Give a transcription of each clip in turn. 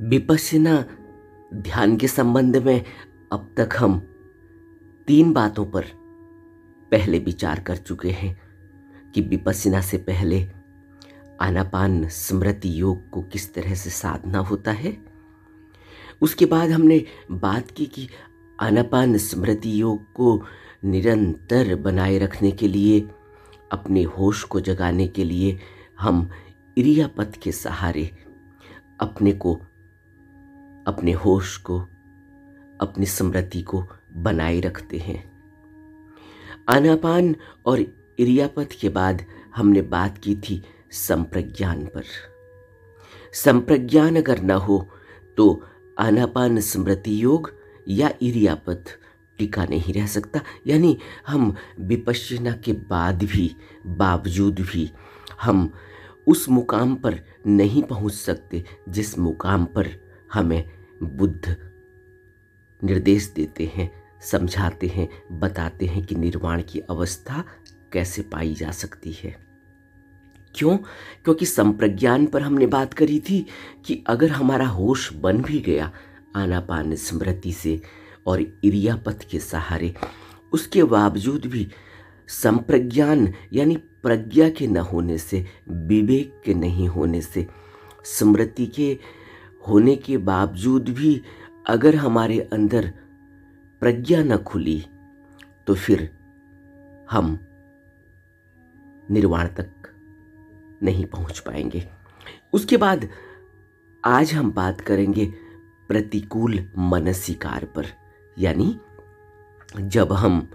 विपसना ध्यान के संबंध में अब तक हम तीन बातों पर पहले विचार कर चुके हैं कि विपसना से पहले आनापान स्मृति योग को किस तरह से साधना होता है उसके बाद हमने बात की कि आनापान स्मृति योग को निरंतर बनाए रखने के लिए अपने होश को जगाने के लिए हम इरियापथ के सहारे अपने को अपने होश को अपनी स्मृति को बनाए रखते हैं आनापान और इरियापथ के बाद हमने बात की थी संप्रज्ञान पर संप्रज्ञान अगर न हो तो आनापान स्मृति योग या इरियापथ टिका नहीं रह सकता यानी हम विपश्यना के बाद भी बावजूद भी हम उस मुकाम पर नहीं पहुंच सकते जिस मुकाम पर हमें बुद्ध निर्देश देते हैं समझाते हैं बताते हैं कि निर्वाण की अवस्था कैसे पाई जा सकती है क्यों क्योंकि संप्रज्ञान पर हमने बात करी थी कि अगर हमारा होश बन भी गया आनापान स्मृति से और इरियापथ के सहारे उसके बावजूद भी संप्रज्ञान यानी प्रज्ञा के न होने से विवेक के नहीं होने से स्मृति के होने के बावजूद भी अगर हमारे अंदर प्रज्ञा न खुली तो फिर हम निर्वाण तक नहीं पहुंच पाएंगे उसके बाद आज हम बात करेंगे प्रतिकूल मनसिकार पर यानी जब हम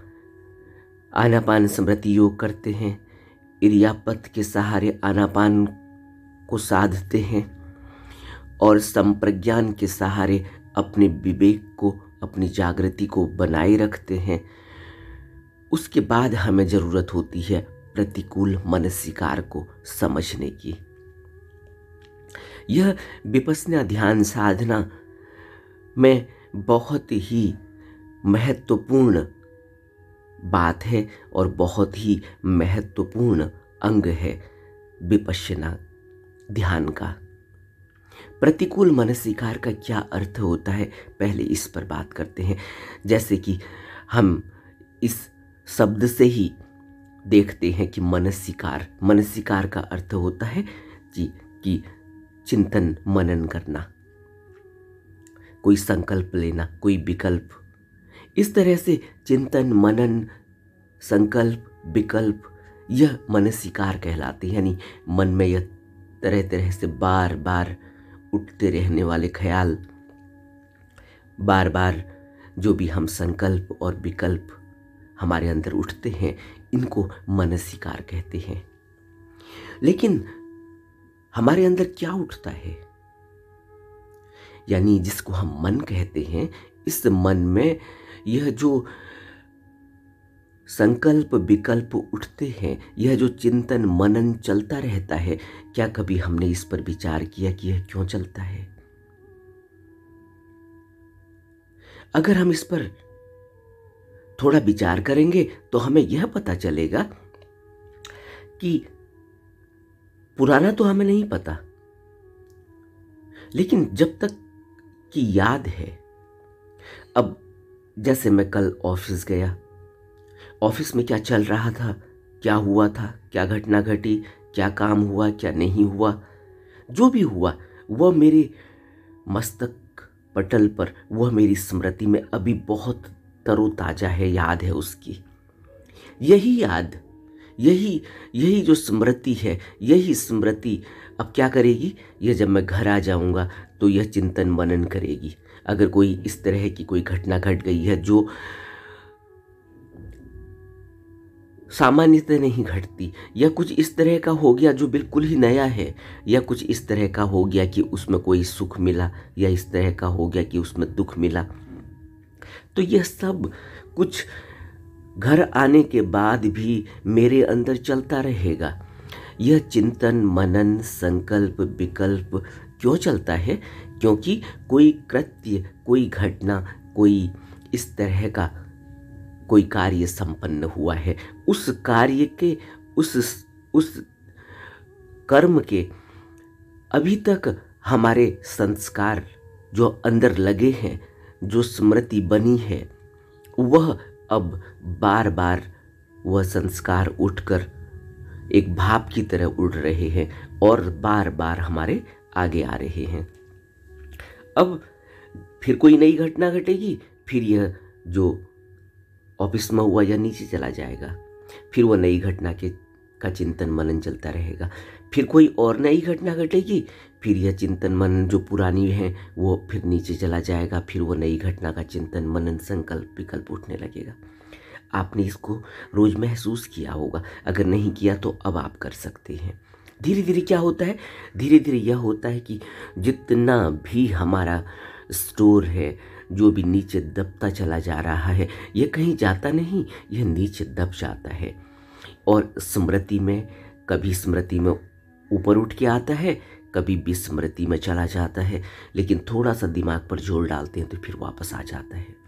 आनापान स्मृति योग करते हैं इरियापथ के सहारे आनापान को साधते हैं और संप्रज्ञान के सहारे अपने विवेक को अपनी जागृति को बनाए रखते हैं उसके बाद हमें ज़रूरत होती है प्रतिकूल मनस्कार को समझने की यह विपसना ध्यान साधना में बहुत ही महत्वपूर्ण बात है और बहुत ही महत्वपूर्ण अंग है विपसना ध्यान का प्रतिकूल मनस्विकार का क्या अर्थ होता है पहले इस पर बात करते हैं जैसे कि हम इस शब्द से ही देखते हैं कि मनस्वीकार मनस्वीकार का अर्थ होता है जी कि चिंतन मनन करना कोई संकल्प लेना कोई विकल्प इस तरह से चिंतन मनन संकल्प विकल्प यह मनस्वीकार कहलाते यानी मन में यह तरह तरह से बार बार उठते रहने वाले ख्याल बार बार जो भी हम संकल्प और विकल्प हमारे अंदर उठते हैं इनको मनस्विकार कहते हैं लेकिन हमारे अंदर क्या उठता है यानी जिसको हम मन कहते हैं इस मन में यह जो संकल्प विकल्प उठते हैं यह जो चिंतन मनन चलता रहता है क्या कभी हमने इस पर विचार किया कि यह क्यों चलता है अगर हम इस पर थोड़ा विचार करेंगे तो हमें यह पता चलेगा कि पुराना तो हमें नहीं पता लेकिन जब तक की याद है अब जैसे मैं कल ऑफिस गया ऑफिस में क्या चल रहा था क्या हुआ था क्या घटना घटी क्या काम हुआ क्या नहीं हुआ जो भी हुआ वह मेरे मस्तक पटल पर वह मेरी स्मृति में अभी बहुत तरोताज़ा है याद है उसकी यही याद यही यही जो स्मृति है यही स्मृति अब क्या करेगी यह जब मैं घर आ जाऊंगा तो यह चिंतन मनन करेगी अगर कोई इस तरह की कोई घटना घट गई है जो सामान्यतः नहीं घटती या कुछ इस तरह का हो गया जो बिल्कुल ही नया है या कुछ इस तरह का हो गया कि उसमें कोई सुख मिला या इस तरह का हो गया कि उसमें दुख मिला तो यह सब कुछ घर आने के बाद भी मेरे अंदर चलता रहेगा यह चिंतन मनन संकल्प विकल्प क्यों चलता है क्योंकि कोई कृत्य कोई घटना कोई इस तरह का कोई कार्य संपन्न हुआ है उस कार्य के उस उस कर्म के अभी तक हमारे संस्कार जो अंदर लगे हैं जो स्मृति बनी है वह अब बार बार वह संस्कार उठकर एक भाप की तरह उड़ रहे हैं और बार बार हमारे आगे आ रहे हैं अब फिर कोई नई घटना घटेगी फिर यह जो ऑफिस में हुआ या नीचे चला जाएगा फिर वह नई घटना के का चिंतन मनन चलता रहेगा फिर कोई और नई घटना घटेगी फिर यह चिंतन मनन जो पुरानी है वो फिर नीचे चला जाएगा फिर वह नई घटना का चिंतन मनन संकल्प विकल्प उठने लगेगा आपने इसको रोज़ महसूस किया होगा अगर नहीं किया तो अब आप कर सकते हैं धीरे धीरे क्या होता है धीरे धीरे यह होता है कि जितना भी हमारा स्टोर है जो भी नीचे दबता चला जा रहा है यह कहीं जाता नहीं यह नीचे दब जाता है और स्मृति में कभी स्मृति में ऊपर उठ के आता है कभी विस्मृति में चला जाता है लेकिन थोड़ा सा दिमाग पर जोर डालते हैं तो फिर वापस आ जाता है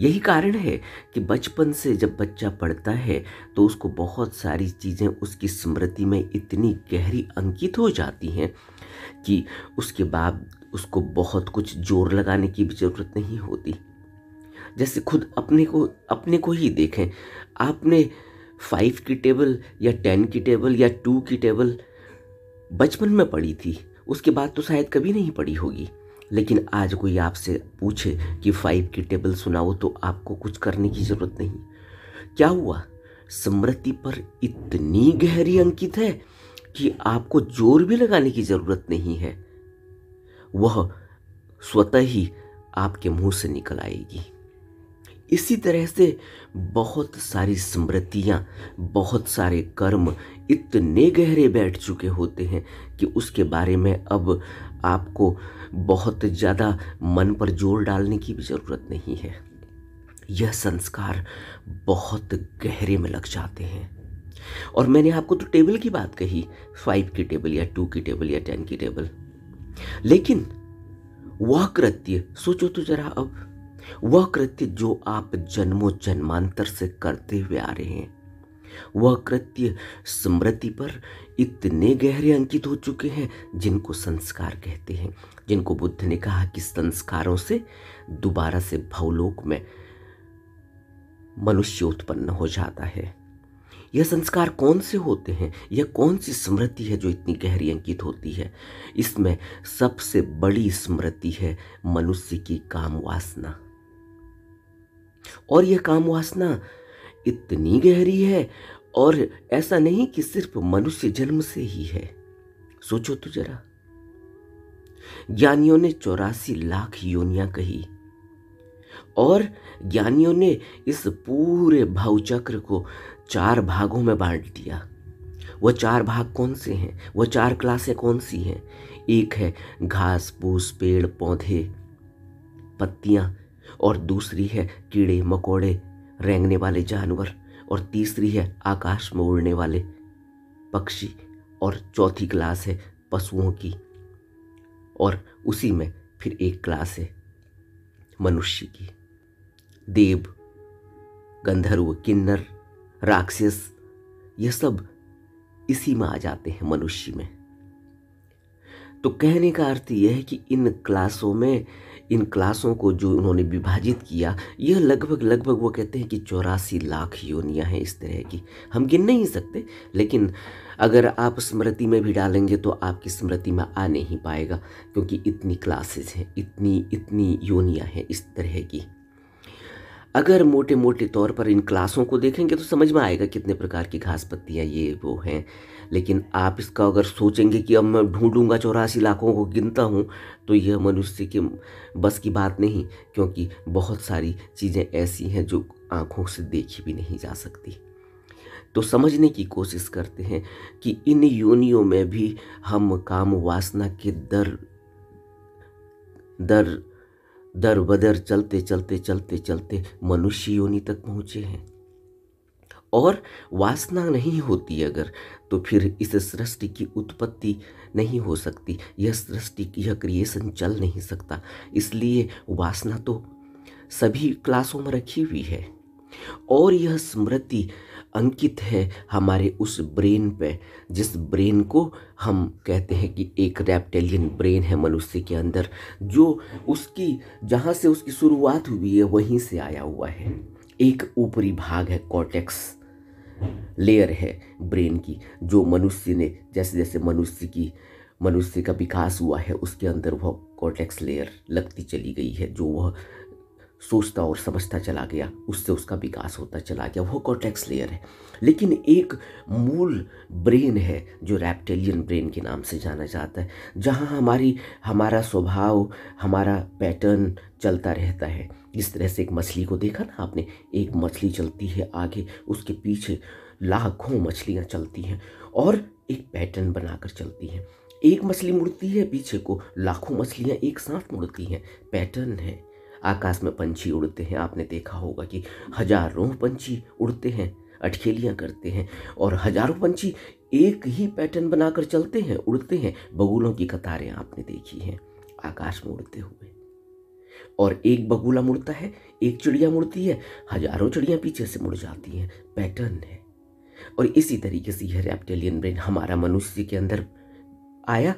यही कारण है कि बचपन से जब बच्चा पढ़ता है तो उसको बहुत सारी चीज़ें उसकी स्मृति में इतनी गहरी अंकित हो जाती हैं कि उसके बाद उसको बहुत कुछ जोर लगाने की भी ज़रूरत नहीं होती जैसे खुद अपने को अपने को ही देखें आपने फाइव की टेबल या टेन की टेबल या टू की टेबल बचपन में पढ़ी थी उसके बाद तो शायद कभी नहीं पढ़ी होगी लेकिन आज कोई आपसे पूछे कि फाइव की टेबल सुनाओ तो आपको कुछ करने की ज़रूरत नहीं क्या हुआ स्मृति पर इतनी गहरी अंकित है कि आपको जोर भी लगाने की ज़रूरत नहीं है वह स्वतः ही आपके मुंह से निकल आएगी इसी तरह से बहुत सारी स्मृतियां बहुत सारे कर्म इतने गहरे बैठ चुके होते हैं कि उसके बारे में अब आपको बहुत ज़्यादा मन पर जोर डालने की भी ज़रूरत नहीं है यह संस्कार बहुत गहरे में लग जाते हैं और मैंने आपको तो टेबल की बात कही फाइव की टेबल या टू की टेबल या टेन की टेबल लेकिन वह कृत्य सोचो तो जरा अब वह कृत्य जो आप जन्मों जन्मांतर से करते हुए आ रहे हैं वह कृत्य स्मृति पर इतने गहरे अंकित हो चुके हैं जिनको संस्कार कहते हैं जिनको बुद्ध ने कहा कि संस्कारों से दोबारा से भवलोक में मनुष्य उत्पन्न हो जाता है यह संस्कार कौन से होते हैं यह कौन सी स्मृति है जो इतनी गहरी अंकित होती है इसमें सबसे बड़ी स्मृति है मनुष्य की काम वासना और यह काम वासना इतनी गहरी है और ऐसा नहीं कि सिर्फ मनुष्य जन्म से ही है सोचो तो जरा ज्ञानियों ने चौरासी लाख योनियां कही और ज्ञानियों ने इस पूरे भावचक्र को चार भागों में बांट दिया वह चार भाग कौन से हैं वह चार क्लासें कौन सी हैं एक है घास फूस पेड़ पौधे पत्तियाँ और दूसरी है कीड़े मकोड़े रेंगने वाले जानवर और तीसरी है आकाश में उड़ने वाले पक्षी और चौथी क्लास है पशुओं की और उसी में फिर एक क्लास है मनुष्य की देव गंधर्व किन्नर राक्षस यह सब इसी में आ जाते हैं मनुष्य में तो कहने का अर्थ यह है कि इन क्लासों में इन क्लासों को जो उन्होंने विभाजित किया यह लगभग लगभग वो कहते हैं कि चौरासी लाख योनियां हैं इस तरह की हम गिन नहीं सकते लेकिन अगर आप स्मृति में भी डालेंगे तो आपकी स्मृति में आ नहीं पाएगा क्योंकि इतनी क्लासेस हैं इतनी इतनी योनियां हैं इस तरह की अगर मोटे मोटे तौर पर इन क्लासों को देखेंगे तो समझ में आएगा कितने प्रकार की घास पत्तियाँ ये वो हैं लेकिन आप इसका अगर सोचेंगे कि अब मैं ढूंढूंगा चौरासी लाखों को गिनता हूँ तो यह मनुष्य के बस की बात नहीं क्योंकि बहुत सारी चीज़ें ऐसी हैं जो आँखों से देखी भी नहीं जा सकती तो समझने की कोशिश करते हैं कि इन योनियों में भी हम काम वासना के दर दर दर बदर चलते चलते चलते चलते मनुष्य योनि तक पहुँचे हैं और वासना नहीं होती अगर तो फिर इस सृष्टि की उत्पत्ति नहीं हो सकती यह सृष्टि यह क्रिएशन चल नहीं सकता इसलिए वासना तो सभी क्लासों में रखी हुई है और यह स्मृति अंकित है हमारे उस ब्रेन पे जिस ब्रेन को हम कहते हैं कि एक रेप्टेलियन ब्रेन है मनुष्य के अंदर जो उसकी जहाँ से उसकी शुरुआत हुई है वहीं से आया हुआ है एक ऊपरी भाग है कॉटेक्स लेयर है ब्रेन की जो मनुष्य ने जैसे जैसे मनुष्य की मनुष्य का विकास हुआ है उसके अंदर वह कॉटेक्स लेयर लगती चली गई है जो वह सोचता और समझता चला गया उससे उसका विकास होता चला गया वो कॉन्टेक्स लेयर है लेकिन एक मूल ब्रेन है जो रैप्टेलियन ब्रेन के नाम से जाना जाता है जहाँ हमारी हमारा स्वभाव हमारा पैटर्न चलता रहता है जिस तरह से एक मछली को देखा ना आपने एक मछली चलती है आगे उसके पीछे लाखों मछलियाँ चलती हैं और एक पैटर्न बनाकर चलती हैं एक मछली मुड़ती है पीछे को लाखों मछलियाँ एक साथ मुड़ती हैं पैटर्न है आकाश में पंछी उड़ते हैं आपने देखा होगा कि हजारों पंछी उड़ते हैं अटखेलियाँ करते हैं और हजारों पंछी एक ही पैटर्न बनाकर चलते हैं उड़ते हैं बगुलों की कतारें आपने देखी हैं आकाश में उड़ते हुए और एक बगुला मुड़ता है एक चिड़िया मुड़ती है हजारों चिड़िया पीछे से मुड़ जाती हैं पैटर्न है और इसी तरीके से यह रेप्टेलियन ब्रेन हमारा मनुष्य के अंदर आया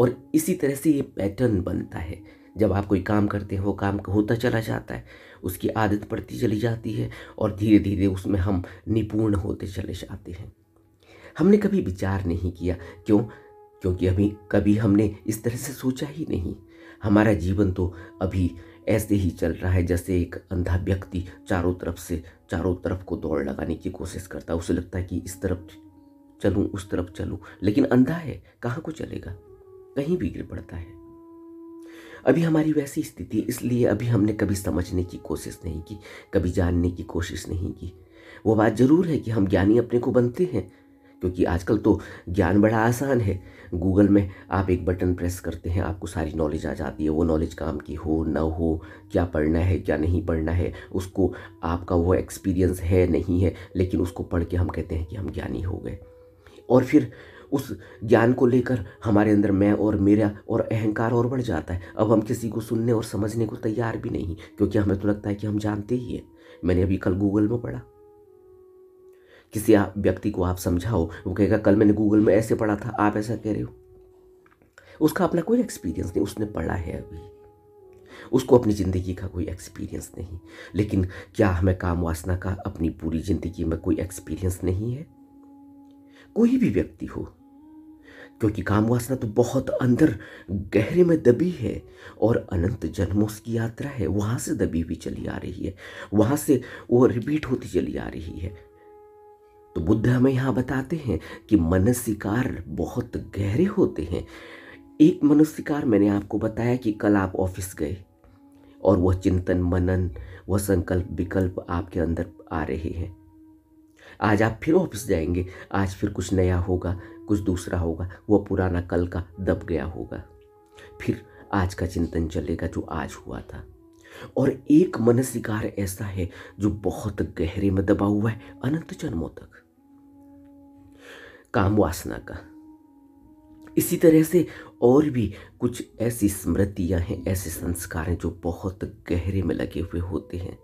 और इसी तरह से ये पैटर्न बनता है जब आप कोई काम करते हैं वो काम होता चला जाता है उसकी आदत पड़ती चली जाती है और धीरे धीरे उसमें हम निपुण होते चले जाते हैं हमने कभी विचार नहीं किया क्यों क्योंकि अभी कभी हमने इस तरह से सोचा ही नहीं हमारा जीवन तो अभी ऐसे ही चल रहा है जैसे एक अंधा व्यक्ति चारों तरफ से चारों तरफ को दौड़ लगाने की कोशिश करता है उसे लगता है कि इस तरफ चलूँ उस तरफ चलूँ लेकिन अंधा है कहाँ को चलेगा कहीं भी गिर पड़ता है अभी हमारी वैसी स्थिति इसलिए अभी हमने कभी समझने की कोशिश नहीं की कभी जानने की कोशिश नहीं की वो बात ज़रूर है कि हम ज्ञानी अपने को बनते हैं क्योंकि आजकल तो ज्ञान बड़ा आसान है गूगल में आप एक बटन प्रेस करते हैं आपको सारी नॉलेज आ जाती है वो नॉलेज काम की हो ना हो क्या पढ़ना है क्या नहीं पढ़ना है उसको आपका वो एक्सपीरियंस है नहीं है लेकिन उसको पढ़ के हम कहते हैं कि हम ज्ञानी हो गए और फिर उस ज्ञान को लेकर हमारे अंदर मैं और मेरा और अहंकार और बढ़ जाता है अब हम किसी को सुनने और समझने को तैयार भी नहीं क्योंकि हमें तो लगता है कि हम जानते ही हैं मैंने अभी कल गूगल में पढ़ा किसी व्यक्ति को आप समझाओ वो कहेगा कल मैंने गूगल में ऐसे पढ़ा था आप ऐसा कह रहे हो उसका अपना कोई एक्सपीरियंस नहीं उसने पढ़ा है अभी उसको अपनी ज़िंदगी का कोई एक्सपीरियंस नहीं लेकिन क्या हमें काम वासना का अपनी पूरी ज़िंदगी में कोई एक्सपीरियंस नहीं है कोई भी व्यक्ति हो क्योंकि काम वासना तो बहुत अंदर गहरे में दबी है और अनंत जन्मों की यात्रा है वहाँ से दबी हुई चली आ रही है वहाँ से वो रिपीट होती चली आ रही है तो बुद्ध हमें यहाँ बताते हैं कि मनस्कार बहुत गहरे होते हैं एक मनस्कार मैंने आपको बताया कि कल आप ऑफिस गए और वह चिंतन मनन वह संकल्प विकल्प आपके अंदर आ रहे हैं आज आप फिर ऑफिस जाएंगे आज फिर कुछ नया होगा कुछ दूसरा होगा वह पुराना कल का दब गया होगा फिर आज का चिंतन चलेगा जो आज हुआ था और एक मनसिकार ऐसा है जो बहुत गहरे में दबा हुआ है अनंत जन्मों तक काम वासना का इसी तरह से और भी कुछ ऐसी स्मृतियां हैं ऐसे संस्कार हैं जो बहुत गहरे में लगे हुए होते हैं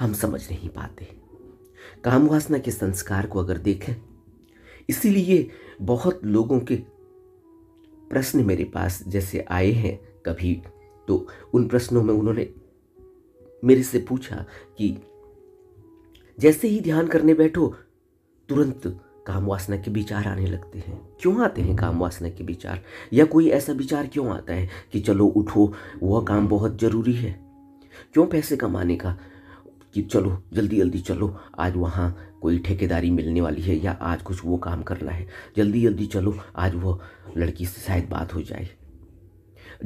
हम समझ नहीं पाते काम वासना के संस्कार को अगर देखें इसीलिए बहुत लोगों के प्रश्न मेरे पास जैसे आए हैं कभी तो उन प्रश्नों में उन्होंने मेरे से पूछा कि जैसे ही ध्यान करने बैठो तुरंत काम वासना के विचार आने लगते हैं क्यों आते हैं काम वासना के विचार या कोई ऐसा विचार क्यों आता है कि चलो उठो वह काम बहुत ज़रूरी है क्यों पैसे कमाने का कि चलो जल्दी जल्दी चलो आज वहाँ कोई ठेकेदारी मिलने वाली है या आज कुछ वो काम करना है जल्दी जल्दी चलो आज वो लड़की से शायद बात हो जाए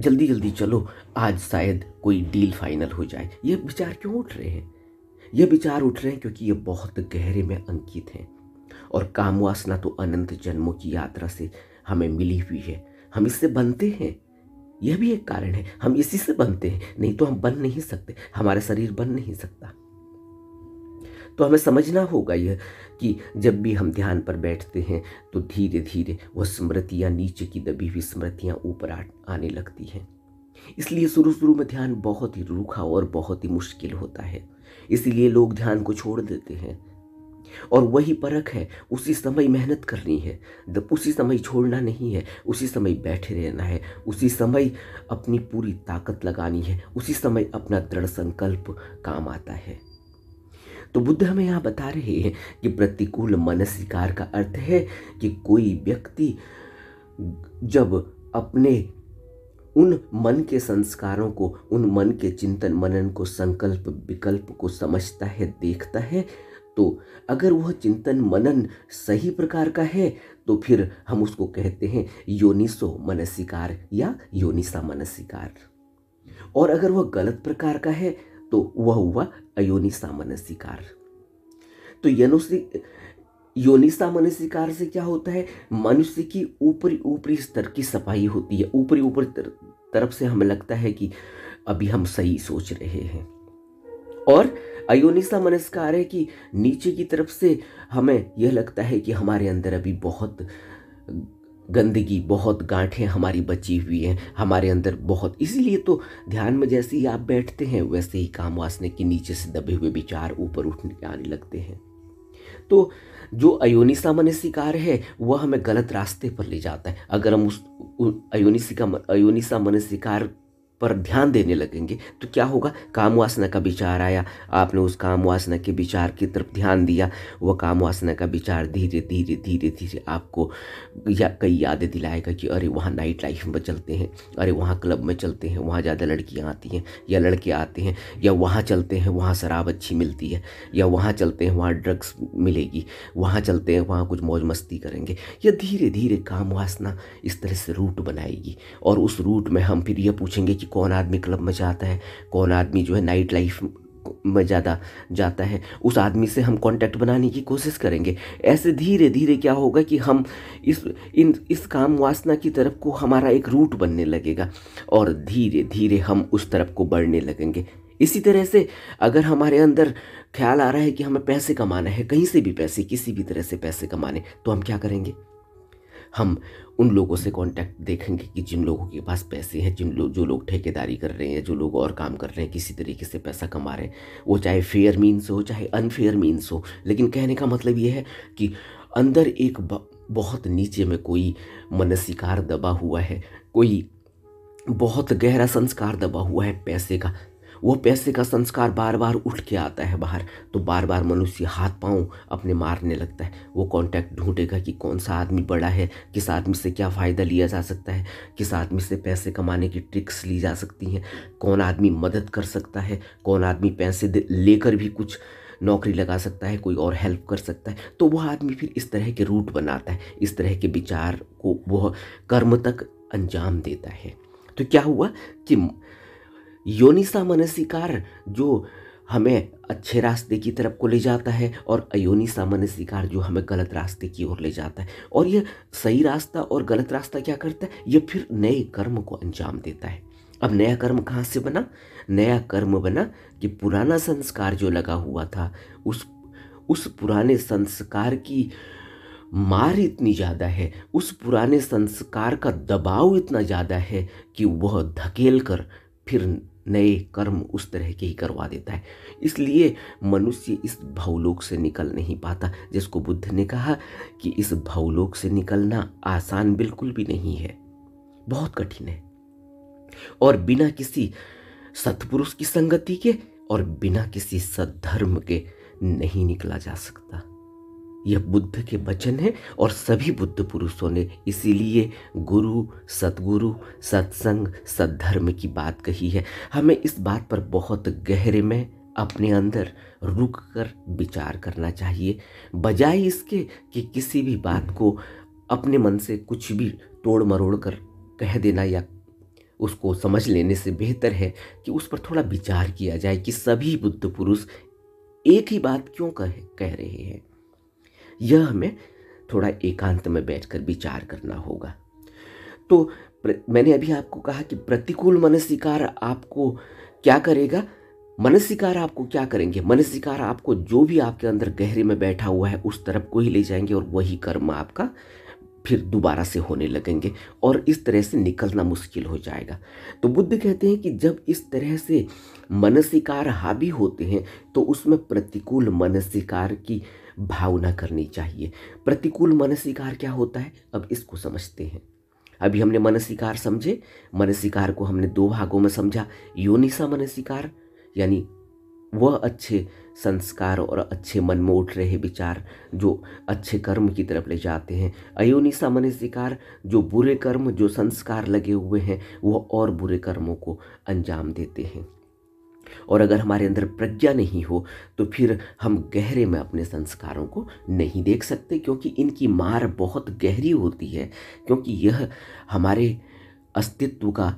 जल्दी जल्दी चलो आज शायद कोई डील फाइनल हो जाए ये विचार क्यों उठ रहे हैं ये विचार उठ रहे हैं क्योंकि ये बहुत गहरे में अंकित हैं और काम वासना तो अनंत जन्मों की यात्रा से हमें मिली हुई है हम इससे बनते हैं यह भी एक कारण है हम इसी से बनते हैं नहीं तो हम बन नहीं सकते हमारा शरीर बन नहीं सकता तो हमें समझना होगा यह कि जब भी हम ध्यान पर बैठते हैं तो धीरे धीरे वह स्मृतियाँ नीचे की दबी हुई स्मृतियाँ ऊपर आने लगती हैं इसलिए शुरू शुरू में ध्यान बहुत ही रूखा और बहुत ही मुश्किल होता है इसलिए लोग ध्यान को छोड़ देते हैं और वही परख है उसी समय मेहनत करनी है जब उसी समय छोड़ना नहीं है उसी समय बैठे रहना है उसी समय अपनी पूरी ताकत लगानी है उसी समय अपना दृढ़ संकल्प काम आता है तो बुद्ध हमें यहाँ बता रहे हैं कि प्रतिकूल मनस्कार का अर्थ है कि कोई व्यक्ति जब अपने उन मन के संस्कारों को उन मन के चिंतन मनन को संकल्प विकल्प को समझता है देखता है तो अगर वह चिंतन मनन सही प्रकार का है तो फिर हम उसको कहते हैं योनिसो मनसिकार या योनिसा मनसिकार और अगर वह गलत प्रकार का है तो वह हुआ अयोनिसा मनस्कार तो यनुसी योनिसा मनसिकार से क्या होता है मनुष्य की ऊपरी ऊपरी स्तर की सफाई होती है ऊपरी ऊपरी तर, तरफ से हमें लगता है कि अभी हम सही सोच रहे हैं और अयोनिसा मनस्कार है कि नीचे की तरफ से हमें यह लगता है कि हमारे अंदर अभी बहुत गंदगी बहुत गांठें हमारी बची हुई हैं हमारे अंदर बहुत इसलिए तो ध्यान में जैसे ही आप बैठते हैं वैसे ही काम वासने के नीचे से दबे हुए विचार ऊपर उठने आने लगते हैं तो जो अयोनिसा मनसिकार है वह हमें गलत रास्ते पर ले जाता है अगर हम उस अयोनिसिका अयोनिसा मनसिकार पर ध्यान देने लगेंगे तो क्या होगा काम वासना का विचार आया आपने उस काम वासना के विचार की तरफ ध्यान दिया वह काम वासना का विचार धीरे धीरे धीरे धीरे आपको या कई यादें दिलाएगा कि अरे वहाँ नाइट लाइफ में चलते हैं अरे वहाँ क्लब में चलते हैं वहाँ ज़्यादा लड़कियाँ आती हैं या लड़के आते हैं या वहाँ चलते हैं वहाँ शराब अच्छी मिलती है या वहाँ चलते हैं वहाँ ड्रग्स मिलेगी वहाँ चलते हैं वहाँ कुछ मौज मस्ती करेंगे या धीरे धीरे काम वासना इस तरह से रूट बनाएगी और उस रूट में हम फिर यह पूछेंगे कि कौन आदमी क्लब में जाता है कौन आदमी जो है नाइट लाइफ में ज़्यादा जाता है उस आदमी से हम कांटेक्ट बनाने की कोशिश करेंगे ऐसे धीरे धीरे क्या होगा कि हम इस इन इस काम वासना की तरफ को हमारा एक रूट बनने लगेगा और धीरे धीरे हम उस तरफ को बढ़ने लगेंगे इसी तरह से अगर हमारे अंदर ख्याल आ रहा है कि हमें पैसे कमाना है कहीं से भी पैसे किसी भी तरह से पैसे कमाने तो हम क्या करेंगे हम उन लोगों से कांटेक्ट देखेंगे कि जिन लोगों के पास पैसे हैं जिन लोग जो लोग ठेकेदारी कर रहे हैं जो लोग और काम कर रहे हैं किसी तरीके से पैसा कमा रहे हैं वो चाहे फेयर मीन्स हो चाहे अनफेयर मीन्स हो लेकिन कहने का मतलब ये है कि अंदर एक बहुत नीचे में कोई मनसिकार दबा हुआ है कोई बहुत गहरा संस्कार दबा हुआ है पैसे का वो पैसे का संस्कार बार बार उठ के आता है बाहर तो बार बार मनुष्य हाथ पाँव अपने मारने लगता है वो कॉन्टैक्ट ढूंढेगा कि कौन सा आदमी बड़ा है किस आदमी से क्या फ़ायदा लिया जा सकता है किस आदमी से पैसे कमाने की ट्रिक्स ली जा सकती हैं कौन आदमी मदद कर सकता है कौन आदमी पैसे लेकर भी कुछ नौकरी लगा सकता है कोई और हेल्प कर सकता है तो वह आदमी फिर इस तरह के रूट बनाता है इस तरह के विचार को वह कर्म तक अंजाम देता है तो क्या हुआ कि योनिसा मनसिकार जो हमें अच्छे रास्ते की तरफ को ले जाता है और अयोनी सामनसिकार जो हमें गलत रास्ते की ओर ले जाता है और यह सही रास्ता और गलत रास्ता क्या करता है ये फिर नए कर्म को अंजाम देता है अब नया कर्म कहाँ से बना नया कर्म बना कि पुराना संस्कार जो लगा हुआ था उस उस पुराने संस्कार की मार इतनी ज़्यादा है उस पुराने संस्कार का दबाव इतना ज़्यादा है कि वह धकेल कर फिर नए कर्म उस तरह के ही करवा देता है इसलिए मनुष्य इस भवलोक से निकल नहीं पाता जिसको बुद्ध ने कहा कि इस भवलोक से निकलना आसान बिल्कुल भी नहीं है बहुत कठिन है और बिना किसी सतपुरुष की संगति के और बिना किसी सद्धर्म के नहीं निकला जा सकता यह बुद्ध के वचन हैं और सभी बुद्ध पुरुषों ने इसीलिए गुरु सतगुरु सत्संग सद्धर्म की बात कही है हमें इस बात पर बहुत गहरे में अपने अंदर रुक कर विचार करना चाहिए बजाय इसके कि किसी भी बात को अपने मन से कुछ भी तोड़ मरोड़ कर कह देना या उसको समझ लेने से बेहतर है कि उस पर थोड़ा विचार किया जाए कि सभी बुद्ध पुरुष एक ही बात क्यों कह कह रहे हैं यह हमें थोड़ा एकांत में बैठकर विचार करना होगा तो मैंने अभी आपको कहा कि प्रतिकूल मनस्कार आपको क्या करेगा मनस्कार आपको क्या करेंगे मनस्कार आपको जो भी आपके अंदर गहरे में बैठा हुआ है उस तरफ को ही ले जाएंगे और वही कर्म आपका फिर दोबारा से होने लगेंगे और इस तरह से निकलना मुश्किल हो जाएगा तो बुद्ध कहते हैं कि जब इस तरह से मनसिकार हावी होते हैं तो उसमें प्रतिकूल मनसिकार की भावना करनी चाहिए प्रतिकूल मनसिकार क्या होता है अब इसको समझते हैं अभी हमने मनसिकार समझे मनसिकार को हमने दो भागों में समझा योनिसा मनसिकार यानी वह अच्छे संस्कार और अच्छे मन में उठ रहे विचार जो अच्छे कर्म की तरफ ले जाते हैं अयोनिसा मनसिकार जो बुरे कर्म जो संस्कार लगे हुए हैं वह और बुरे कर्मों को अंजाम देते हैं और अगर हमारे अंदर प्रज्ञा नहीं हो तो फिर हम गहरे में अपने संस्कारों को नहीं देख सकते क्योंकि इनकी मार बहुत गहरी होती है क्योंकि यह हमारे अस्तित्व का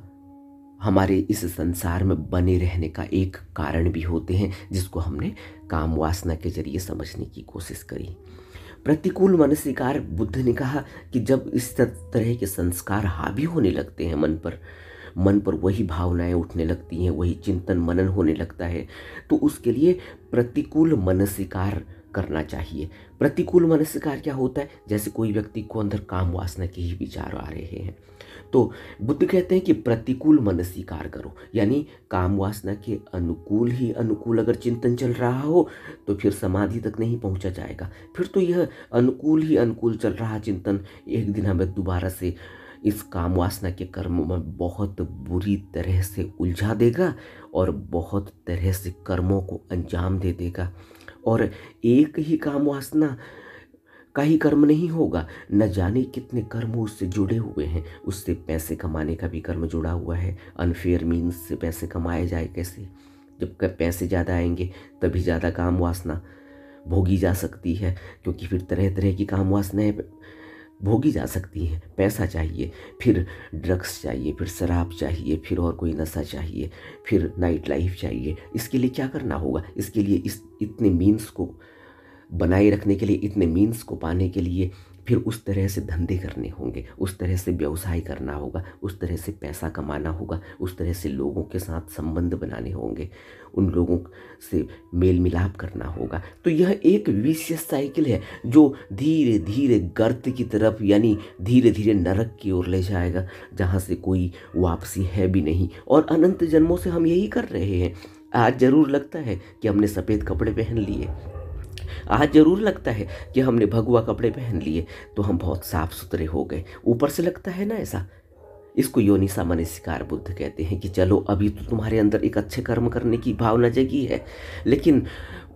हमारे इस संसार में बने रहने का एक कारण भी होते हैं जिसको हमने काम वासना के जरिए समझने की कोशिश करी प्रतिकूल मनस्विकार बुद्ध ने कहा कि जब इस तरह के संस्कार हावी होने लगते हैं मन पर मन पर वही भावनाएं उठने लगती हैं वही चिंतन मनन होने लगता है तो उसके लिए प्रतिकूल मनस्कार करना चाहिए प्रतिकूल मनस्कार क्या होता है जैसे कोई व्यक्ति को अंदर काम वासना के ही विचार आ रहे हैं तो बुद्ध कहते हैं कि प्रतिकूल मनस्कार करो यानी काम वासना के अनुकूल ही अनुकूल अगर चिंतन चल रहा हो तो फिर समाधि तक नहीं पहुंचा जाएगा फिर तो यह अनुकूल ही अनुकूल चल रहा चिंतन एक दिन हमें दोबारा से इस काम वासना के कर्मों में बहुत बुरी तरह से उलझा देगा और बहुत तरह से कर्मों को अंजाम दे देगा और एक ही काम वासना का ही कर्म नहीं होगा न जाने कितने कर्म उससे जुड़े हुए हैं उससे पैसे कमाने का भी कर्म जुड़ा हुआ है अनफेयर मीन्स से पैसे कमाए जाए कैसे जब पैसे ज़्यादा आएंगे तभी ज़्यादा काम वासना भोगी जा सकती है क्योंकि फिर तरह तरह की काम वासनाएं भोगी जा सकती हैं पैसा चाहिए फिर ड्रग्स चाहिए फिर शराब चाहिए फिर और कोई नशा चाहिए फिर नाइट लाइफ चाहिए इसके लिए क्या करना होगा इसके लिए इस इतने मीन्स को बनाए रखने के लिए इतने मीन्स को पाने के लिए फिर उस तरह से धंधे करने होंगे उस तरह से व्यवसाय करना होगा उस तरह से पैसा कमाना होगा उस तरह से लोगों के साथ संबंध बनाने होंगे उन लोगों से मेल मिलाप करना होगा तो यह एक विशेष साइकिल है जो धीरे धीरे गर्त की तरफ यानी धीरे धीरे नरक की ओर ले जाएगा जहाँ से कोई वापसी है भी नहीं और अनंत जन्मों से हम यही कर रहे हैं आज ज़रूर लगता है कि हमने सफ़ेद कपड़े पहन लिए आज ज़रूर लगता है कि हमने भगवा कपड़े पहन लिए तो हम बहुत साफ सुथरे हो गए ऊपर से लगता है ना ऐसा इसको योनि शिकार बुद्ध कहते हैं कि चलो अभी तो तुम्हारे अंदर एक अच्छे कर्म करने की भावना जगी है लेकिन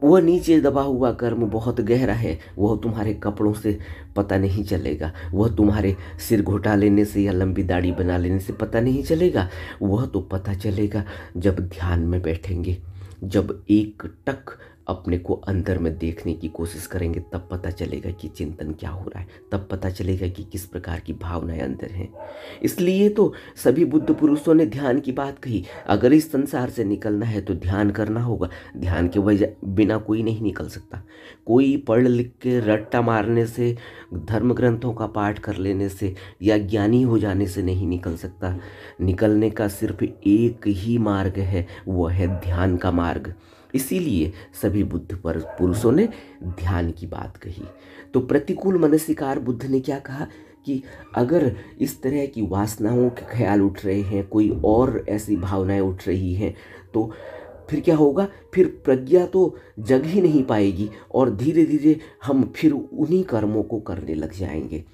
वह नीचे दबा हुआ कर्म बहुत गहरा है वह तुम्हारे कपड़ों से पता नहीं चलेगा वह तुम्हारे सिर घोटा लेने से या लंबी दाढ़ी बना लेने से पता नहीं चलेगा वह तो पता चलेगा जब ध्यान में बैठेंगे जब एक टक अपने को अंदर में देखने की कोशिश करेंगे तब पता चलेगा कि चिंतन क्या हो रहा है तब पता चलेगा कि किस प्रकार की भावनाएं अंदर हैं इसलिए तो सभी बुद्ध पुरुषों ने ध्यान की बात कही अगर इस संसार से निकलना है तो ध्यान करना होगा ध्यान के वजह बिना कोई नहीं निकल सकता कोई पढ़ लिख के रट्टा मारने से धर्म ग्रंथों का पाठ कर लेने से या ज्ञानी हो जाने से नहीं निकल सकता निकलने का सिर्फ एक ही मार्ग है वह है ध्यान का मार्ग इसीलिए सभी बुद्ध पर पुरुषों ने ध्यान की बात कही तो प्रतिकूल मनस्कार बुद्ध ने क्या कहा कि अगर इस तरह की वासनाओं के ख्याल उठ रहे हैं कोई और ऐसी भावनाएं उठ रही हैं तो फिर क्या होगा फिर प्रज्ञा तो जग ही नहीं पाएगी और धीरे धीरे हम फिर उन्हीं कर्मों को करने लग जाएंगे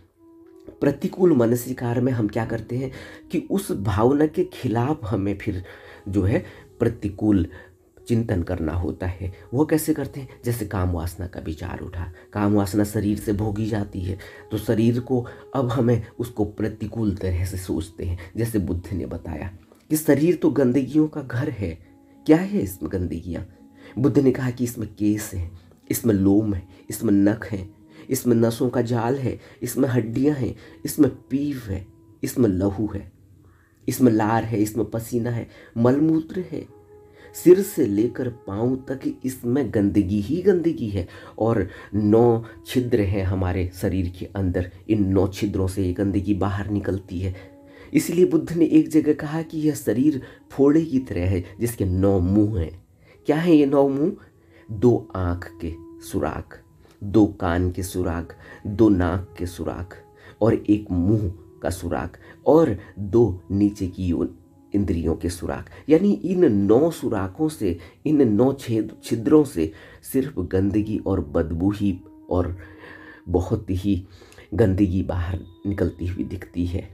प्रतिकूल मनस्कार में हम क्या करते हैं कि उस भावना के खिलाफ हमें फिर जो है प्रतिकूल चिंतन करना होता है वो कैसे करते हैं जैसे काम वासना का विचार उठा काम वासना शरीर से भोगी जाती है तो शरीर को अब हमें उसको प्रतिकूल तरह से सोचते हैं जैसे बुद्ध ने बताया कि शरीर तो गंदगियों का घर है क्या है इसमें गंदगियाँ बुद्ध ने कहा कि इसमें केस हैं इसमें लोम है इसमें नख है इसमें नसों का जाल है इसमें हड्डियाँ हैं इसमें पीव है इसमें लहू है इसमें लार है इसमें पसीना है मलमूत्र है सिर से लेकर पाँव तक इसमें गंदगी ही गंदगी है और नौ छिद्र हैं हमारे शरीर के अंदर इन नौ छिद्रों से ये गंदगी बाहर निकलती है इसलिए बुद्ध ने एक जगह कहा कि यह शरीर फोड़े की तरह है जिसके नौ मुंह हैं क्या है ये नौ मुंह दो आँख के सुराख दो कान के सुराख दो नाक के सुराख और एक मुंह का सुराख और दो नीचे की इंद्रियों के सुराख यानी इन नौ सुराखों से इन नौ छेद छिद्रों से सिर्फ गंदगी और बदबू ही और बहुत ही गंदगी बाहर निकलती हुई दिखती है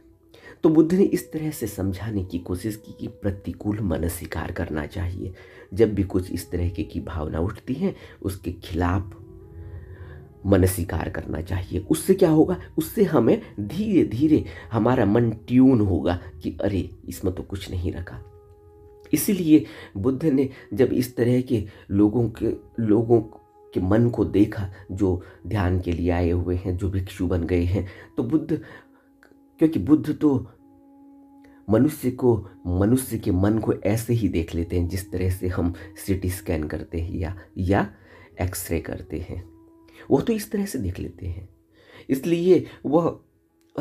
तो बुद्ध ने इस तरह से समझाने की कोशिश की कि प्रतिकूल मन स्वीकार करना चाहिए जब भी कुछ इस तरह की भावना उठती है उसके खिलाफ मन स्वीकार करना चाहिए उससे क्या होगा उससे हमें धीरे धीरे हमारा मन ट्यून होगा कि अरे इसमें तो कुछ नहीं रखा इसीलिए बुद्ध ने जब इस तरह के लोगों के लोगों के मन को देखा जो ध्यान के लिए आए हुए हैं जो भिक्षु बन गए हैं तो बुद्ध क्योंकि बुद्ध तो मनुष्य को मनुष्य के मन को ऐसे ही देख लेते हैं जिस तरह से हम सिटी स्कैन करते हैं या या एक्सरे करते हैं वो तो इस तरह से देख लेते हैं इसलिए वह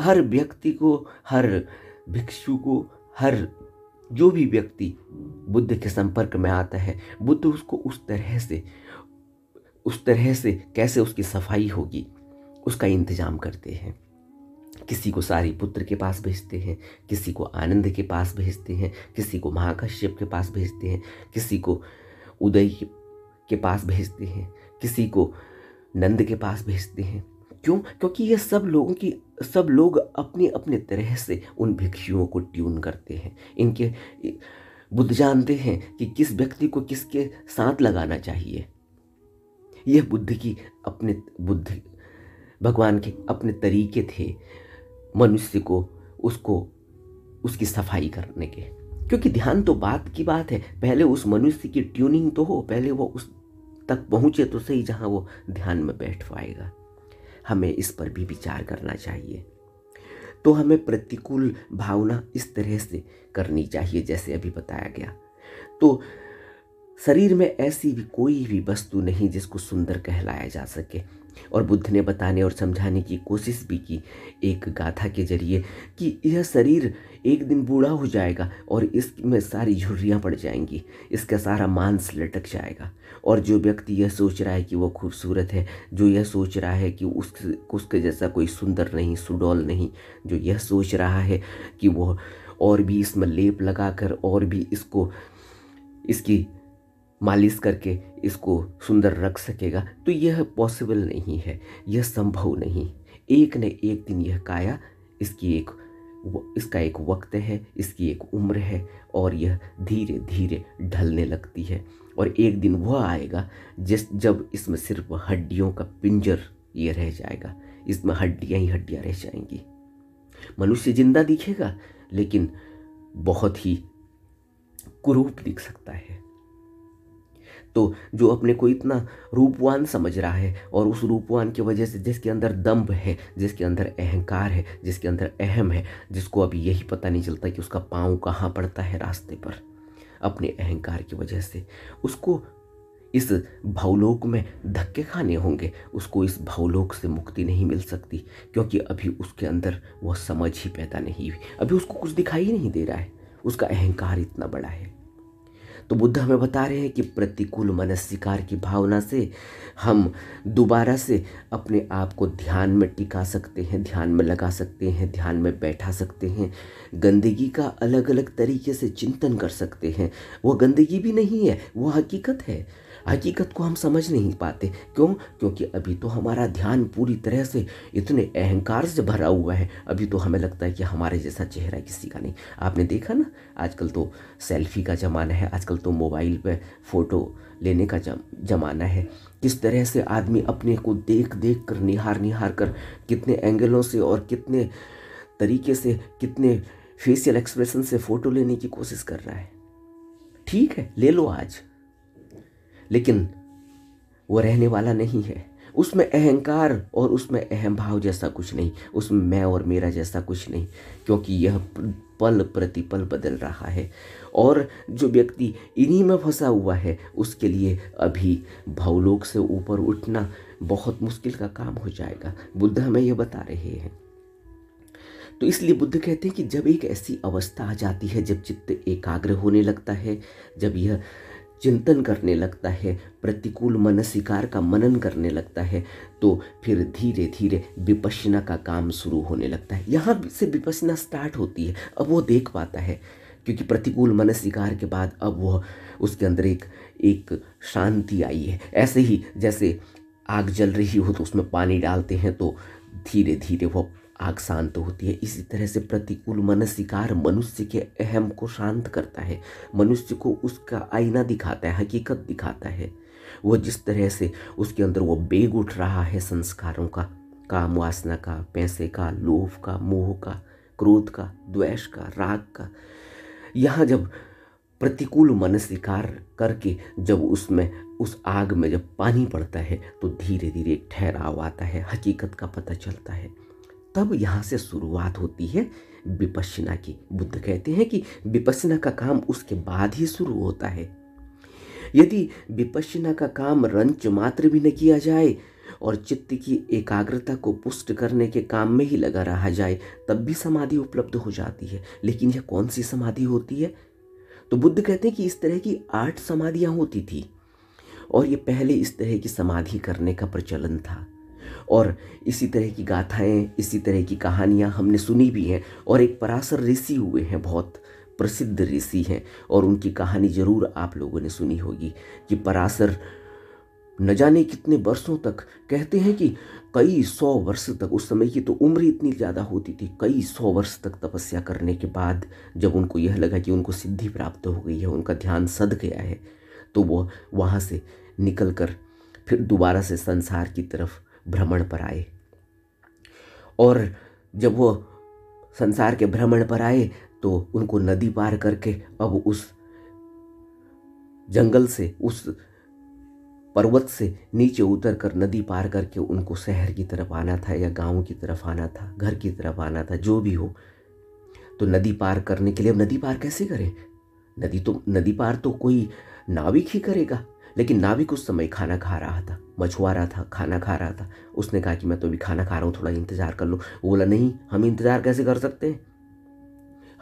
हर व्यक्ति को हर भिक्षु को हर जो भी व्यक्ति बुद्ध के संपर्क में आता है बुद्ध उसको उस तरह से उस तरह से कैसे उसकी सफाई होगी उसका इंतजाम करते हैं किसी को सारी पुत्र के पास भेजते हैं किसी को आनंद के पास भेजते हैं किसी को महाकश्यप के पास भेजते हैं किसी को उदय के पास भेजते हैं किसी को नंद के पास भेजते हैं क्यों क्योंकि ये सब लोगों की सब लोग अपने अपने तरह से उन भिक्षुओं को ट्यून करते हैं इनके बुद्ध जानते हैं कि किस व्यक्ति को किसके साथ लगाना चाहिए यह बुद्ध की अपने बुद्ध भगवान के अपने तरीके थे मनुष्य को उसको उसकी सफाई करने के क्योंकि ध्यान तो बात की बात है पहले उस मनुष्य की ट्यूनिंग तो हो पहले वो उस तक पहुंचे तो सही जहां वो ध्यान में बैठ पाएगा हमें इस पर भी विचार करना चाहिए तो हमें प्रतिकूल भावना इस तरह से करनी चाहिए जैसे अभी बताया गया तो शरीर में ऐसी भी कोई भी वस्तु नहीं जिसको सुंदर कहलाया जा सके और बुद्ध ने बताने और समझाने की कोशिश भी की एक गाथा के जरिए कि यह शरीर एक दिन बूढ़ा हो जाएगा और इसमें सारी झुर्रियाँ पड़ जाएंगी इसका सारा मांस लटक जाएगा और जो व्यक्ति यह सोच रहा है कि वह खूबसूरत है जो यह सोच रहा है कि उस उसके जैसा कोई सुंदर नहीं सुडौल नहीं जो यह सोच रहा है कि वह और भी इसमें लेप लगाकर और भी इसको इसकी मालिश करके इसको सुंदर रख सकेगा तो यह पॉसिबल नहीं है यह संभव नहीं एक न एक दिन यह काया इसकी एक इसका एक वक्त है इसकी एक उम्र है और यह धीरे धीरे ढलने लगती है और एक दिन वह आएगा जिस जब इसमें सिर्फ हड्डियों का पिंजर ये रह जाएगा इसमें हड्डियाँ ही हड्डियाँ रह जाएंगी मनुष्य जिंदा दिखेगा लेकिन बहुत ही कुरूप दिख सकता है तो जो अपने को इतना रूपवान समझ रहा है और उस रूपवान की वजह से जिसके अंदर दम्भ है जिसके अंदर अहंकार है जिसके अंदर अहम है जिसको अभी यही पता नहीं चलता कि उसका पाँव कहाँ पड़ता है रास्ते पर अपने अहंकार की वजह से उसको इस भावलोक में धक्के खाने होंगे उसको इस भावलोक से मुक्ति नहीं मिल सकती क्योंकि अभी उसके अंदर वह समझ ही पैदा नहीं हुई अभी उसको कुछ दिखाई नहीं दे रहा है उसका अहंकार इतना बड़ा है तो बुद्ध हमें बता रहे हैं कि प्रतिकूल मनस्कार की भावना से हम दोबारा से अपने आप को ध्यान में टिका सकते हैं ध्यान में लगा सकते हैं ध्यान में बैठा सकते हैं गंदगी का अलग अलग तरीके से चिंतन कर सकते हैं वह गंदगी भी नहीं है वह हकीकत है हकीकत को हम समझ नहीं पाते क्यों क्योंकि अभी तो हमारा ध्यान पूरी तरह से इतने अहंकार से भरा हुआ है अभी तो हमें लगता है कि हमारे जैसा चेहरा किसी का नहीं आपने देखा ना आजकल तो सेल्फी का ज़माना है आजकल तो मोबाइल पर फ़ोटो लेने का ज़माना है किस तरह से आदमी अपने को देख देख कर निहार निहार कर कितने एंगलों से और कितने तरीके से कितने फेसियल एक्सप्रेशन से फ़ोटो लेने की कोशिश कर रहा है ठीक है ले लो आज लेकिन वो रहने वाला नहीं है उसमें अहंकार और उसमें अहम भाव जैसा कुछ नहीं उसमें मैं और मेरा जैसा कुछ नहीं क्योंकि यह पल प्रतिपल बदल रहा है और जो व्यक्ति इन्हीं में फंसा हुआ है उसके लिए अभी भावलोक से ऊपर उठना बहुत मुश्किल का काम हो जाएगा बुद्ध हमें यह बता रहे हैं तो इसलिए बुद्ध कहते हैं कि जब एक ऐसी अवस्था आ जाती है जब चित्त एकाग्र होने लगता है जब यह चिंतन करने लगता है प्रतिकूल मनसिकार का मनन करने लगता है तो फिर धीरे धीरे विपसना का काम शुरू होने लगता है यहाँ से विपसना स्टार्ट होती है अब वो देख पाता है क्योंकि प्रतिकूल मनसिकार के बाद अब वह उसके अंदर एक एक शांति आई है ऐसे ही जैसे आग जल रही हो तो उसमें पानी डालते हैं तो धीरे धीरे वह आग शांत होती है इसी तरह से प्रतिकूल मनस्विकार मनुष्य के अहम को शांत करता है मनुष्य को उसका आईना दिखाता है हकीकत दिखाता है वो जिस तरह से उसके अंदर वो बेग उठ रहा है संस्कारों का काम वासना का पैसे का लोभ का मोह का क्रोध का द्वेष का राग का यहाँ जब प्रतिकूल मनस्वीकार करके जब उसमें उस आग में जब पानी पड़ता है तो धीरे धीरे एक ठहराव आता है हकीकत का पता चलता है तब यहाँ से शुरुआत होती है विपश्यना की बुद्ध कहते हैं कि विपश्यना का काम उसके बाद ही शुरू होता है यदि विपश्यना का काम रंच मात्र भी न किया जाए और चित्त की एकाग्रता को पुष्ट करने के काम में ही लगा रहा जाए तब भी समाधि उपलब्ध हो जाती है लेकिन यह कौन सी समाधि होती है तो बुद्ध कहते हैं कि इस तरह की आठ समाधियाँ होती थी और ये पहले इस तरह की समाधि करने का प्रचलन था और इसी तरह की गाथाएं इसी तरह की कहानियां हमने सुनी भी हैं और एक परासर ऋषि हुए हैं बहुत प्रसिद्ध ऋषि हैं और उनकी कहानी ज़रूर आप लोगों ने सुनी होगी कि परासर न जाने कितने वर्षों तक कहते हैं कि कई सौ वर्ष तक उस समय की तो उम्र इतनी ज़्यादा होती थी कई सौ वर्ष तक तपस्या करने के बाद जब उनको यह लगा कि उनको सिद्धि प्राप्त हो गई है उनका ध्यान सद गया है तो वह वहाँ से निकल कर फिर दोबारा से संसार की तरफ भ्रमण पर आए और जब वो संसार के भ्रमण पर आए तो उनको नदी पार करके अब उस जंगल से उस पर्वत से नीचे उतर कर नदी पार करके उनको शहर की तरफ आना था या गांव की तरफ आना था घर की तरफ आना था जो भी हो तो नदी पार करने के लिए अब नदी पार कैसे करें नदी तो नदी पार तो कोई नाविक ही करेगा लेकिन नाविक उस समय खाना खा रहा था मछुआ रहा था खाना खा रहा था उसने कहा कि मैं तो अभी खाना खा रहा हूँ थोड़ा इंतज़ार कर लो वो बोला नहीं हम इंतज़ार कैसे कर सकते हैं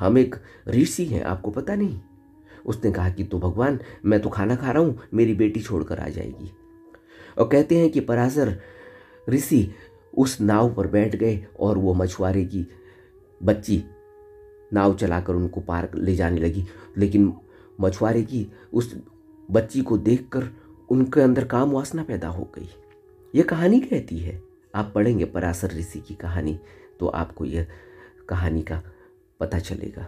हम एक ऋषि हैं आपको पता नहीं उसने कहा कि तो भगवान मैं तो खाना खा रहा हूँ मेरी बेटी छोड़कर आ जाएगी और कहते हैं कि पराशर ऋषि उस नाव पर बैठ गए और वो मछुआरे की बच्ची नाव चलाकर उनको पार ले जाने लगी लेकिन मछुआरे की उस बच्ची को देखकर उनके अंदर काम वासना पैदा हो गई ये कहानी कहती है आप पढ़ेंगे परासर ऋषि की कहानी तो आपको यह कहानी का पता चलेगा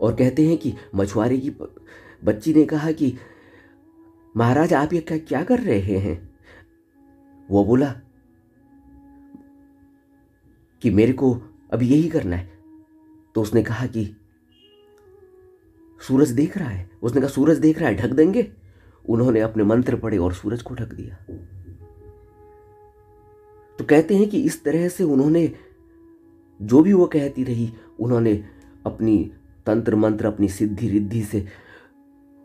और कहते हैं कि मछुआरे की बच्ची ने कहा कि महाराज आप ये क्या क्या कर रहे हैं वो बोला कि मेरे को अब यही करना है तो उसने कहा कि सूरज देख रहा है उसने कहा सूरज देख रहा है ढक देंगे उन्होंने अपने मंत्र पढ़े और सूरज को ढक दिया तो कहते हैं कि इस तरह से उन्होंने जो भी वो कहती रही उन्होंने अपनी तंत्र मंत्र अपनी सिद्धि रिद्धि से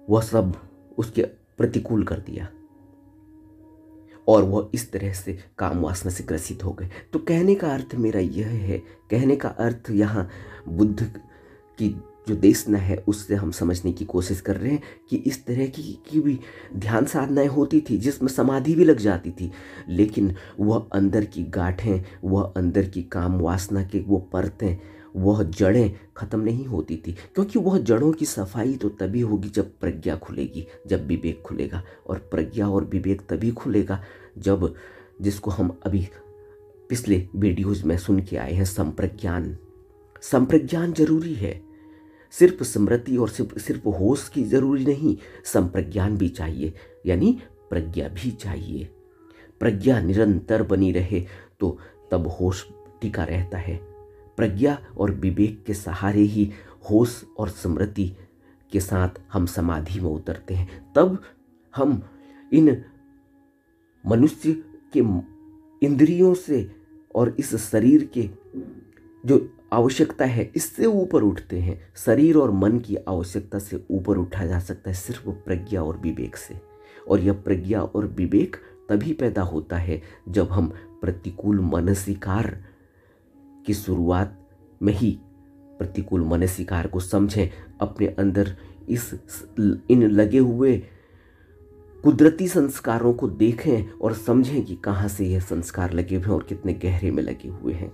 वह सब उसके प्रतिकूल कर दिया और वह इस तरह से काम वासना से ग्रसित हो गए तो कहने का अर्थ मेरा यह है कहने का अर्थ यहां बुद्ध की जो देशना है उससे हम समझने की कोशिश कर रहे हैं कि इस तरह की की भी ध्यान साधनाएं होती थी जिसमें समाधि भी लग जाती थी लेकिन वह अंदर की गांठें वह अंदर की काम वासना के वो परतें वह जड़ें ख़त्म नहीं होती थी क्योंकि वह जड़ों की सफाई तो तभी होगी जब प्रज्ञा खुलेगी जब विवेक खुलेगा और प्रज्ञा और विवेक तभी खुलेगा जब जिसको हम अभी पिछले वीडियोज़ में सुन के आए हैं संप्रज्ञान संप्रज्ञान जरूरी है सिर्फ स्मृति और सिर्फ सिर्फ होश की जरूरी नहीं संप्रज्ञान भी चाहिए यानी प्रज्ञा भी चाहिए प्रज्ञा निरंतर बनी रहे तो तब होश टिका रहता है प्रज्ञा और विवेक के सहारे ही होश और स्मृति के साथ हम समाधि में उतरते हैं तब हम इन मनुष्य के इंद्रियों से और इस शरीर के जो आवश्यकता है इससे ऊपर उठते हैं शरीर और मन की आवश्यकता से ऊपर उठा जा सकता है सिर्फ प्रज्ञा और विवेक से और यह प्रज्ञा और विवेक तभी पैदा होता है जब हम प्रतिकूल मनसिकार की शुरुआत में ही प्रतिकूल मनसिकार को समझें अपने अंदर इस इन लगे हुए कुदरती संस्कारों को देखें और समझें कि कहाँ से यह संस्कार लगे हुए हैं और कितने गहरे में लगे हुए हैं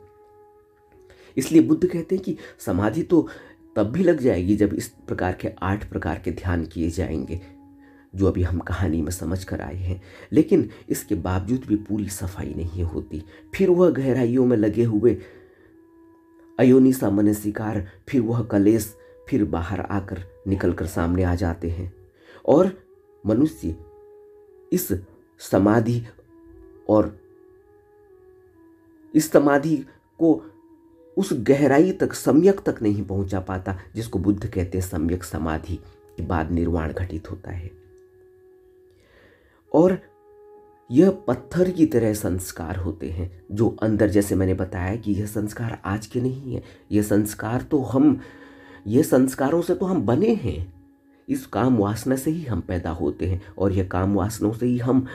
इसलिए बुद्ध कहते हैं कि समाधि तो तब भी लग जाएगी जब इस प्रकार के आठ प्रकार के ध्यान किए जाएंगे जो अभी हम कहानी में समझ कर आए हैं लेकिन इसके बावजूद भी पूरी सफाई नहीं होती फिर वह गहराइयों में लगे हुए अयोनि सा शिकार फिर वह कलेश फिर बाहर आकर निकल कर सामने आ जाते हैं और मनुष्य इस समाधि और इस समाधि को उस गहराई तक सम्यक तक नहीं पहुंचा पाता जिसको बुद्ध कहते हैं सम्यक समाधि के बाद निर्वाण घटित होता है और यह पत्थर की तरह संस्कार होते हैं जो अंदर जैसे मैंने बताया कि यह संस्कार आज के नहीं है यह संस्कार तो हम यह संस्कारों से तो हम बने हैं इस काम वासना से ही हम पैदा होते हैं और यह काम वासनों से ही हम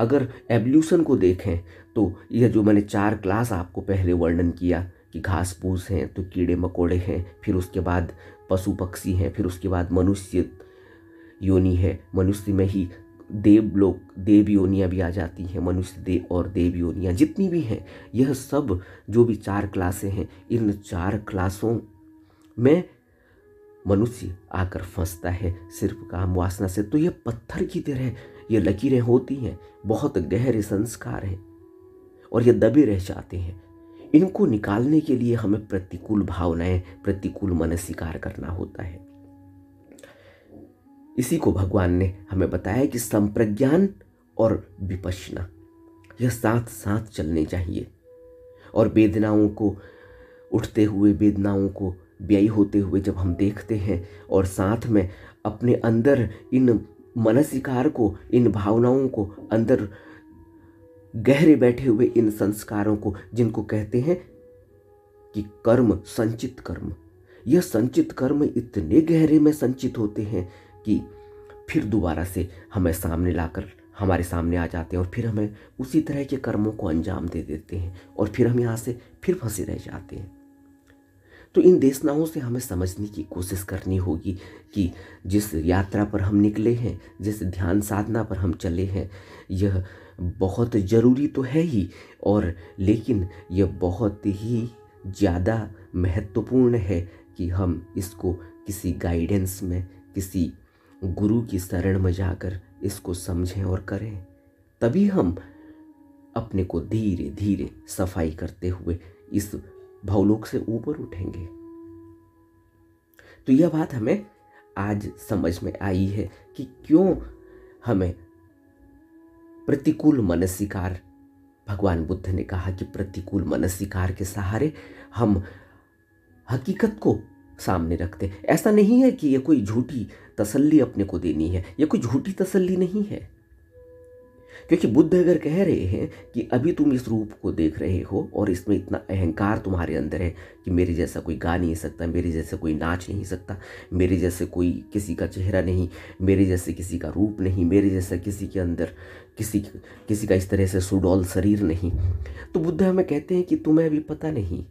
अगर एवल्यूशन को देखें तो यह जो मैंने चार क्लास आपको पहले वर्णन किया कि घास फूस हैं तो कीड़े मकोड़े हैं फिर उसके बाद पशु पक्षी हैं फिर उसके बाद मनुष्य योनि है मनुष्य में ही देव लोग देव योनियाँ भी आ जाती हैं मनुष्य देव और देव योनियाँ जितनी भी हैं यह सब जो भी चार क्लासें हैं इन चार क्लासों में मनुष्य आकर फंसता है सिर्फ काम वासना से तो यह पत्थर की तरह ये लकीरें होती हैं बहुत गहरे संस्कार हैं और ये दबे रह जाते हैं इनको निकालने के लिए हमें प्रतिकूल भावनाएं प्रतिकूल मन स्वीकार करना होता है इसी को भगवान ने हमें बताया कि संप्रज्ञान और विपशना यह साथ साथ चलने चाहिए और वेदनाओं को उठते हुए वेदनाओं को व्ययी होते हुए जब हम देखते हैं और साथ में अपने अंदर इन मनसिकार को इन भावनाओं को अंदर गहरे बैठे हुए इन संस्कारों को जिनको कहते हैं कि कर्म संचित कर्म यह संचित कर्म इतने गहरे में संचित होते हैं कि फिर दोबारा से हमें सामने लाकर हमारे सामने आ जाते हैं और फिर हमें उसी तरह के कर्मों को अंजाम दे देते हैं और फिर हम यहाँ से फिर फंसे रह जाते हैं तो इन देशनाओं से हमें समझने की कोशिश करनी होगी कि जिस यात्रा पर हम निकले हैं जिस ध्यान साधना पर हम चले हैं यह बहुत ज़रूरी तो है ही और लेकिन यह बहुत ही ज़्यादा महत्वपूर्ण है कि हम इसको किसी गाइडेंस में किसी गुरु की शरण में जाकर इसको समझें और करें तभी हम अपने को धीरे धीरे सफाई करते हुए इस भवलोक से ऊपर उठेंगे तो यह बात हमें आज समझ में आई है कि क्यों हमें प्रतिकूल मनसिकार भगवान बुद्ध ने कहा कि प्रतिकूल मनसिकार के सहारे हम हकीकत को सामने रखते ऐसा नहीं है कि यह कोई झूठी तसल्ली अपने को देनी है यह कोई झूठी तसल्ली नहीं है क्योंकि बुद्ध अगर कह रहे हैं कि अभी तुम इस रूप को देख रहे हो और इसमें इतना अहंकार तुम्हारे अंदर है कि मेरे जैसा कोई गा नहीं सकता मेरे जैसे कोई नाच नहीं सकता मेरे जैसे कोई किसी का चेहरा नहीं मेरे जैसे किसी का रूप नहीं मेरे जैसा किसी के अंदर किसी किसी का इस तरह से सुडौल शरीर नहीं तो बुद्ध हमें कहते हैं कि तुम्हें अभी पता नहीं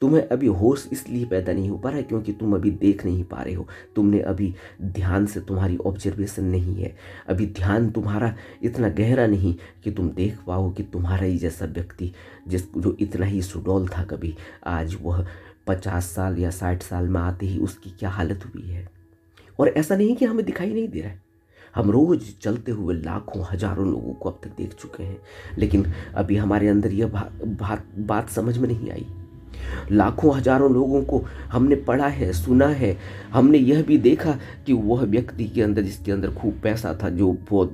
तुम्हें अभी होश इसलिए पैदा नहीं हो पा रहा है क्योंकि तुम अभी देख नहीं पा रहे हो तुमने अभी ध्यान से तुम्हारी ऑब्जर्वेशन नहीं है अभी ध्यान तुम्हारा इतना गहरा नहीं कि तुम देख पाओ कि तुम्हारा ही जैसा व्यक्ति जिस जो इतना ही सुडौल था कभी आज वह पचास साल या साठ साल में आते ही उसकी क्या हालत हुई है और ऐसा नहीं कि हमें दिखाई नहीं दे रहा है हम रोज़ चलते हुए लाखों हजारों लोगों को अब तक देख चुके हैं लेकिन अभी हमारे अंदर यह बात बात समझ में नहीं आई लाखों हजारों लोगों को हमने पढ़ा है सुना है हमने यह भी देखा कि वह व्यक्ति के अंदर जिसके अंदर खूब पैसा था जो बहुत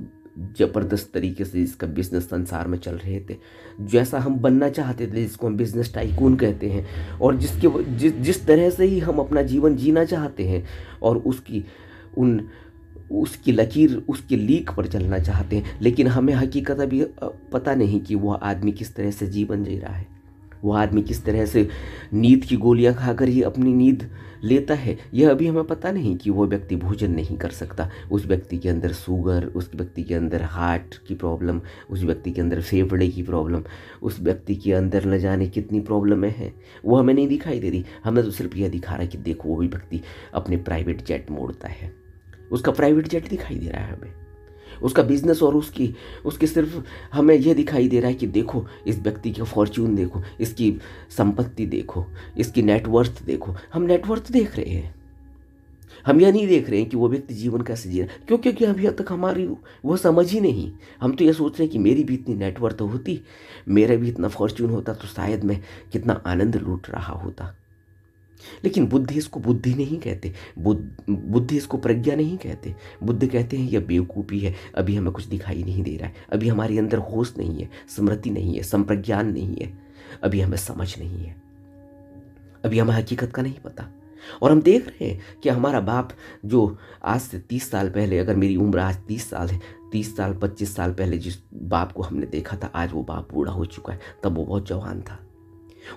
ज़बरदस्त तरीके से इसका बिजनेस संसार में चल रहे थे जैसा हम बनना चाहते थे जिसको हम बिजनेस टाइकून कहते हैं और जिसके जिस जिस तरह से ही हम अपना जीवन जीना चाहते हैं और उसकी उन उसकी लकीर उसके लीक पर चलना चाहते हैं लेकिन हमें हकीकत अभी पता नहीं कि वह आदमी किस तरह से जीवन जी रहा है वह आदमी किस तरह से नींद की गोलियां खाकर ही अपनी नींद लेता है यह अभी हमें पता नहीं कि वो व्यक्ति भोजन नहीं कर सकता उस व्यक्ति के अंदर शुगर उस व्यक्ति के अंदर हार्ट की प्रॉब्लम उस व्यक्ति के अंदर फेफड़े की प्रॉब्लम उस व्यक्ति के अंदर न जाने कितनी प्रॉब्लमें हैं वो हमें नहीं दिखाई दे रही हमें तो सिर्फ यह दिखा रहा है कि देखो वो भी व्यक्ति अपने प्राइवेट जेट मोड़ता है उसका प्राइवेट जेट दिखाई दे रहा है हमें उसका बिजनेस और उसकी उसके सिर्फ हमें यह दिखाई दे रहा है कि देखो इस व्यक्ति की फॉर्च्यून देखो इसकी संपत्ति देखो इसकी नेटवर्थ देखो हम नेटवर्थ देख रहे हैं हम यह नहीं देख रहे हैं कि वो व्यक्ति जीवन कैसे जी रहा क्यों क्योंकि अभी तक हमारी वो समझ ही नहीं हम तो ये सोच रहे हैं कि मेरी भी इतनी नेटवर्थ होती मेरा भी इतना फॉर्च्यून होता तो शायद मैं कितना आनंद लूट रहा होता लेकिन बुद्ध इसको बुद्धि नहीं कहते बुद्ध बुद्ध इसको प्रज्ञा नहीं कहते बुद्ध कहते हैं यह बेवकूफ़ी है अभी हमें कुछ दिखाई नहीं दे रहा है अभी हमारे अंदर होश नहीं है स्मृति नहीं है संप्रज्ञान नहीं है अभी हमें समझ नहीं है अभी हमें हकीकत का नहीं पता और हम देख रहे हैं कि हमारा बाप जो आज से तीस साल पहले अगर मेरी उम्र आज तीस साल है तीस साल पच्चीस साल पहले जिस बाप को हमने देखा था आज वो बाप बूढ़ा हो चुका है तब वो बहुत जवान था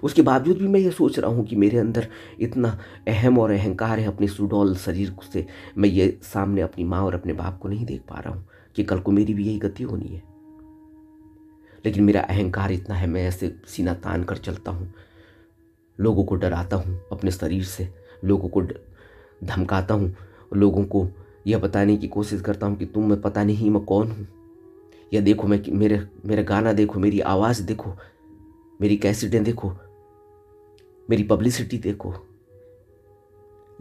उसके बावजूद भी मैं ये सोच रहा हूँ कि मेरे अंदर इतना अहम और अहंकार है अपने सुडौल शरीर से मैं ये सामने अपनी माँ और अपने बाप को नहीं देख पा रहा हूँ कि कल को मेरी भी यही गति होनी है लेकिन मेरा अहंकार इतना है मैं ऐसे सीना तान कर चलता हूँ लोगों को डराता हूँ अपने शरीर से लोगों को धमकाता हूँ लोगों को यह बताने की कोशिश करता हूँ कि तुम मैं पता नहीं मैं कौन हूँ या देखो मैं मेरे मेरा गाना देखो मेरी आवाज़ देखो मेरी कैसेटें देखो मेरी पब्लिसिटी देखो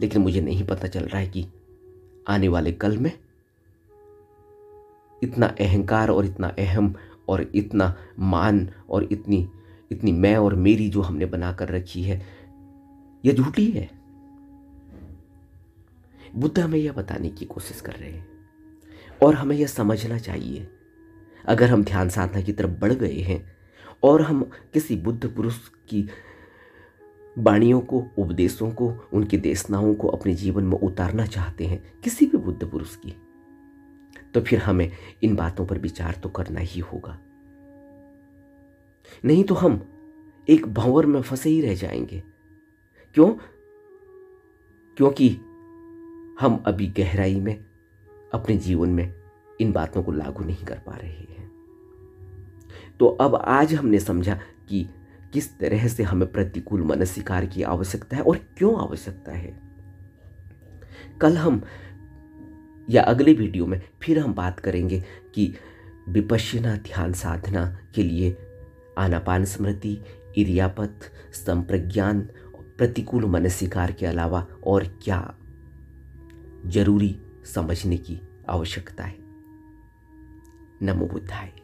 लेकिन मुझे नहीं पता चल रहा है कि आने वाले कल में इतना अहंकार और इतना अहम और इतना मान और इतनी इतनी मैं और मेरी जो हमने बना कर रखी है यह झूठी है बुद्ध हमें यह बताने की कोशिश कर रहे हैं और हमें यह समझना चाहिए अगर हम ध्यान साधना की तरफ बढ़ गए हैं और हम किसी बुद्ध पुरुष की वाणियों को उपदेशों को उनकी देशनाओं को अपने जीवन में उतारना चाहते हैं किसी भी बुद्ध पुरुष की तो फिर हमें इन बातों पर विचार तो करना ही होगा नहीं तो हम एक भंवर में फंसे ही रह जाएंगे क्यों क्योंकि हम अभी गहराई में अपने जीवन में इन बातों को लागू नहीं कर पा रहे हैं तो अब आज हमने समझा कि किस तरह से हमें प्रतिकूल मनस्कार की आवश्यकता है और क्यों आवश्यकता है कल हम या अगले वीडियो में फिर हम बात करेंगे कि विपश्यना ध्यान साधना के लिए आनापान स्मृति इरियापथ संप्रज्ञान प्रतिकूल मनस्कार के अलावा और क्या जरूरी समझने की आवश्यकता है नमो बुद्धाय